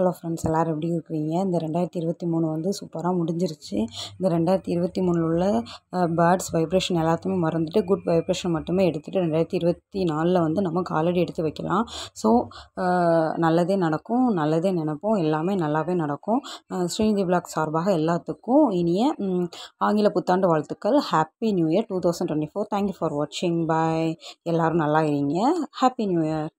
hello friends எல்லோரும் எப்படி இருக்கிறீங்க இந்த ரெண்டாயிரத்தி இருபத்தி மூணு வந்து சூப்பராக முடிஞ்சிருச்சு இந்த ரெண்டாயிரத்தி இருபத்தி மூணில் உள்ள பேர்ட்ஸ் வைப்ரேஷன் எல்லாத்தையுமே மறந்துட்டு குட் வைப்ரேஷன் மட்டுமே எடுத்துகிட்டு ரெண்டாயிரத்தி இருபத்தி நாலில் வந்து நம்ம காலடி எடுத்து வைக்கலாம் ஸோ நல்லதே நடக்கும் நல்லதே நினைப்போம் எல்லாமே நல்லாவே நடக்கும் ஸ்ரீநிதி பிளாக் சார்பாக எல்லாத்துக்கும் இனிய ஆங்கில புத்தாண்டு வாழ்த்துக்கள் happy new year two thousand twenty four thank you for வாட்சிங் பாய் எல்லோரும் நல்லா இருங்க ஹாப்பி நியூ இயர்